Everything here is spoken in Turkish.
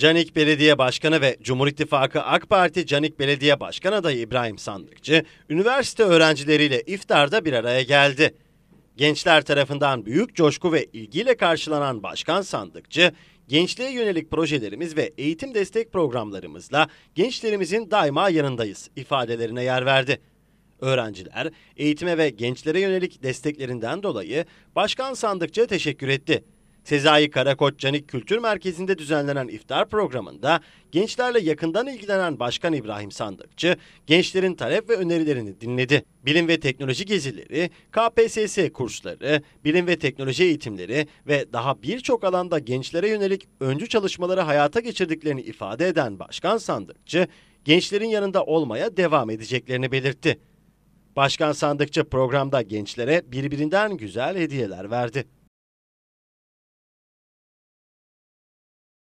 Canik Belediye Başkanı ve Cumhur İttifakı AK Parti Canik Belediye Başkan adayı İbrahim Sandıkçı, üniversite öğrencileriyle iftarda bir araya geldi. Gençler tarafından büyük coşku ve ilgiyle karşılanan Başkan Sandıkçı, gençliğe yönelik projelerimiz ve eğitim destek programlarımızla gençlerimizin daima yanındayız ifadelerine yer verdi. Öğrenciler eğitime ve gençlere yönelik desteklerinden dolayı Başkan Sandıkçı'ya teşekkür etti. Sezai Karakoçcanik Kültür Merkezi'nde düzenlenen iftar programında gençlerle yakından ilgilenen Başkan İbrahim Sandıkçı, gençlerin talep ve önerilerini dinledi. Bilim ve teknoloji gezileri, KPSS kursları, bilim ve teknoloji eğitimleri ve daha birçok alanda gençlere yönelik öncü çalışmaları hayata geçirdiklerini ifade eden Başkan Sandıkçı, gençlerin yanında olmaya devam edeceklerini belirtti. Başkan Sandıkçı programda gençlere birbirinden güzel hediyeler verdi.